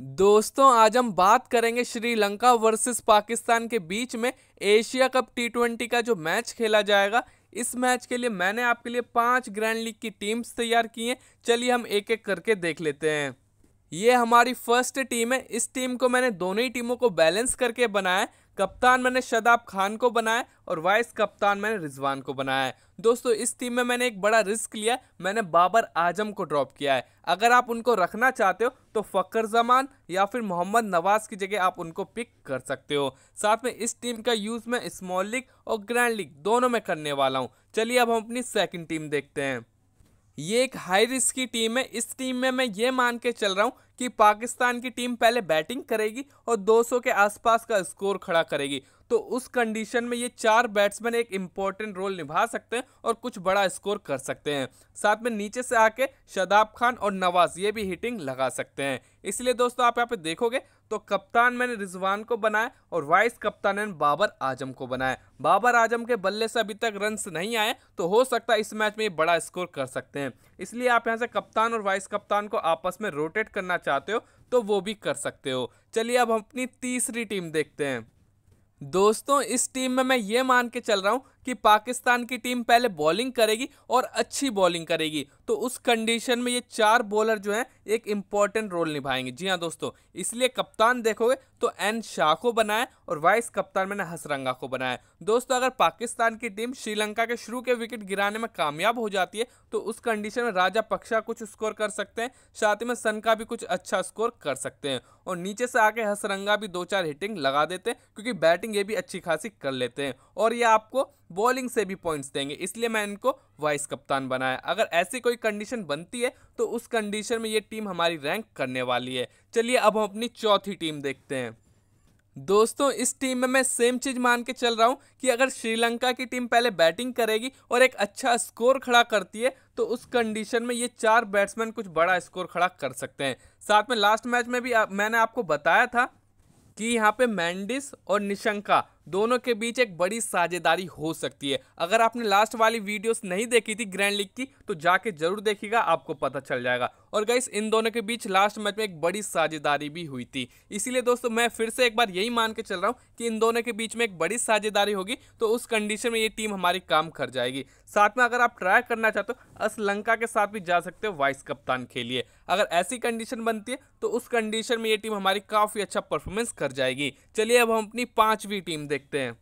दोस्तों आज हम बात करेंगे श्रीलंका वर्सेस पाकिस्तान के बीच में एशिया कप टी ट्वेंटी का जो मैच खेला जाएगा इस मैच के लिए मैंने आपके लिए पांच ग्रैंड लीग की टीम्स तैयार की हैं चलिए हम एक एक करके देख लेते हैं ये हमारी फर्स्ट टीम है इस टीम को मैंने दोनों ही टीमों को बैलेंस करके बनाया कप्तान मैंने शदाब खान को बनाया और वाइस कप्तान मैंने रिजवान को बनाया है दोस्तों इस टीम में मैंने एक बड़ा रिस्क लिया मैंने बाबर आजम को ड्रॉप किया है अगर आप उनको रखना चाहते हो तो फ़कर जमान या फिर मोहम्मद नवाज़ की जगह आप उनको पिक कर सकते हो साथ में इस टीम का यूज़ मैं स्मॉल लीग और ग्रैंड लीग दोनों में करने वाला हूँ चलिए अब हम अपनी सेकेंड टीम देखते हैं ये एक हाई रिस्क की टीम है इस टीम में मैं ये मान के चल रहा हूँ कि पाकिस्तान की टीम पहले बैटिंग करेगी और 200 के आसपास का स्कोर खड़ा करेगी तो उस कंडीशन में ये चार बैट्समैन एक इम्पॉर्टेंट रोल निभा सकते हैं और कुछ बड़ा स्कोर कर सकते हैं साथ में नीचे से आके शदाब खान और नवाज ये भी हिटिंग लगा सकते हैं इसलिए दोस्तों आप यहाँ पे देखोगे तो कप्तान मैंने रिजवान को बनाया और वाइस कप्तान मैंने बाबर आजम को बनाया बाबर आजम के बल्ले से अभी तक रन्स नहीं आए तो हो सकता है इस मैच में ये बड़ा स्कोर कर सकते हैं इसलिए आप यहाँ से कप्तान और वाइस कप्तान को आपस में रोटेट करना चाहते हो तो वो भी कर सकते हो चलिए अब हम अपनी तीसरी टीम देखते हैं दोस्तों इस टीम में मैं ये मान के चल रहा हूँ कि पाकिस्तान की टीम पहले बॉलिंग करेगी और अच्छी बॉलिंग करेगी तो उस कंडीशन में ये चार बॉलर जो हैं एक इम्पॉर्टेंट रोल निभाएंगे जी हाँ दोस्तों इसलिए कप्तान देखोगे तो एन शाह को बनाया और वाइस कप्तान मैंने हसरंगा को बनाया दोस्तों अगर पाकिस्तान की टीम श्रीलंका के शुरू के विकेट गिराने में कामयाब हो जाती है तो उस कंडीशन में राजा पक्षा कुछ स्कोर कर सकते हैं साथ ही में सन का भी कुछ अच्छा स्कोर कर सकते हैं और नीचे से आके हसरंगा भी दो चार हिटिंग लगा देते हैं क्योंकि बैटिंग ये भी अच्छी खासी कर लेते हैं और ये आपको बॉलिंग से भी पॉइंट्स देंगे इसलिए मैं इनको वाइस कप्तान बनाया अगर ऐसी कोई कंडीशन बनती है तो उस कंडीशन में ये टीम हमारी रैंक करने वाली है चलिए अब हम अपनी चौथी टीम देखते हैं दोस्तों इस टीम में मैं सेम चीज़ मान के चल रहा हूँ कि अगर श्रीलंका की टीम पहले बैटिंग करेगी और एक अच्छा स्कोर खड़ा करती है तो उस कंडीशन में ये चार बैट्समैन कुछ बड़ा स्कोर खड़ा कर सकते हैं साथ में लास्ट मैच में भी आ, मैंने आपको बताया था कि यहाँ पे मैंडिस और निशंका दोनों के बीच एक बड़ी साझेदारी हो सकती है अगर आपने लास्ट वाली वीडियोस नहीं देखी थी ग्रैंड लीग की तो जाके जरूर देखिएगा आपको पता चल जाएगा और गाइस इन दोनों के बीच लास्ट मैच में एक बड़ी साझेदारी भी हुई थी इसीलिए दोस्तों मैं फिर से एक बार यही मान के चल रहा हूँ कि इन दोनों के बीच में एक बड़ी साझेदारी होगी तो उस कंडीशन में ये टीम हमारी काम कर जाएगी साथ में अगर आप ट्राई करना चाहते हो श्रीलंका के साथ भी जा सकते हो वाइस कप्तान के लिए अगर ऐसी कंडीशन बनती है तो उस कंडीशन में ये टीम हमारी काफ़ी अच्छा परफॉर्मेंस कर जाएगी चलिए अब हम अपनी पाँचवीं टीम देखें देखते हैं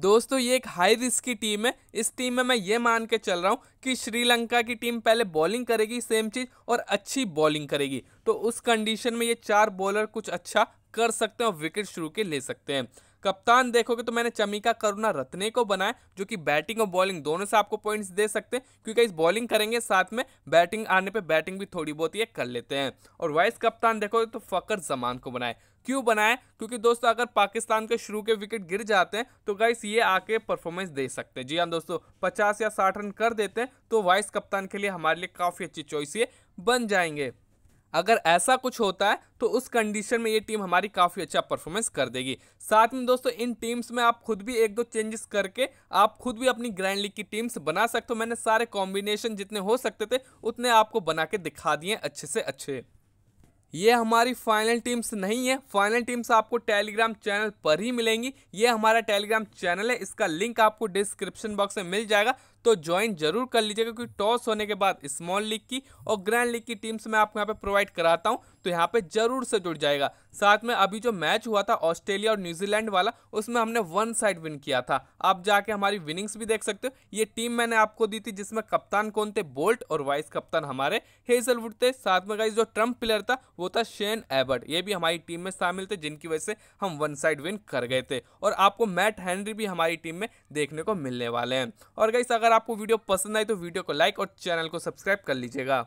दोस्तों ये एक हाई रिस्क की टीम है इस टीम में मैं ये मान के चल रहा हूँ कि श्रीलंका की टीम पहले बॉलिंग करेगी सेम चीज़ और अच्छी बॉलिंग करेगी तो उस कंडीशन में ये चार बॉलर कुछ अच्छा कर सकते हैं और विकेट शुरू के ले सकते हैं कप्तान देखोगे तो मैंने चमिका करुणा रत्ने को बनाया जो कि बैटिंग और बॉलिंग दोनों से आपको पॉइंट्स दे सकते हैं क्योंकि इस बॉलिंग करेंगे साथ में बैटिंग आने पे बैटिंग भी थोड़ी बहुत ये कर लेते हैं और वाइस कप्तान देखोगे तो फ़कर जमान को बनाए क्यों बनाए क्योंकि दोस्तों अगर पाकिस्तान के शुरू के विकेट गिर जाते हैं तो गाइस ये आके परफॉर्मेंस दे सकते हैं जी हाँ दोस्तों पचास या साठ रन कर देते हैं तो वाइस कप्तान के लिए हमारे लिए काफ़ी अच्छी चॉइस ये बन जाएंगे अगर ऐसा कुछ होता है तो उस कंडीशन में ये टीम हमारी काफ़ी अच्छा परफॉर्मेंस कर देगी साथ में दोस्तों इन टीम्स में आप खुद भी एक दो चेंजेस करके आप खुद भी अपनी ग्रैंड लीग की टीम्स बना सकते हो मैंने सारे कॉम्बिनेशन जितने हो सकते थे उतने आपको बना के दिखा दिए अच्छे से अच्छे ये हमारी फाइनल टीम्स नहीं है फाइनल टीम्स आपको टेलीग्राम चैनल पर ही मिलेंगी ये हमारा टेलीग्राम चैनल है इसका लिंक आपको डिस्क्रिप्शन बॉक्स में मिल जाएगा तो ज्वाइन जरूर कर लीजिएगा क्योंकि टॉस होने के बाद स्मॉल लीग की और ग्रैंड लीग की टीम्स मैं आपको यहाँ पे प्रोवाइड कराता हूँ तो यहाँ पे जरूर से जुड़ जाएगा साथ में अभी जो मैच हुआ था ऑस्ट्रेलिया और न्यूजीलैंड वाला उसमें हमने वन साइड विन किया था आप जाके हमारी विनिंग्स भी देख सकते हो ये टीम मैंने आपको दी थी जिसमें कप्तान कौन थे बोल्ट और वाइस कप्तान हमारे हेजलवुड थे साथ में गाइज जो ट्रम्प प्लेयर था वो था शेन एबर्ट ये भी हमारी टीम में शामिल थे जिनकी वजह से हम वन साइड विन कर गए थे और आपको मैट हैनरी भी हमारी टीम में देखने को मिलने वाले हैं और गाइस अगर आपको वीडियो पसंद आई तो वीडियो को लाइक और चैनल को सब्सक्राइब कर लीजिएगा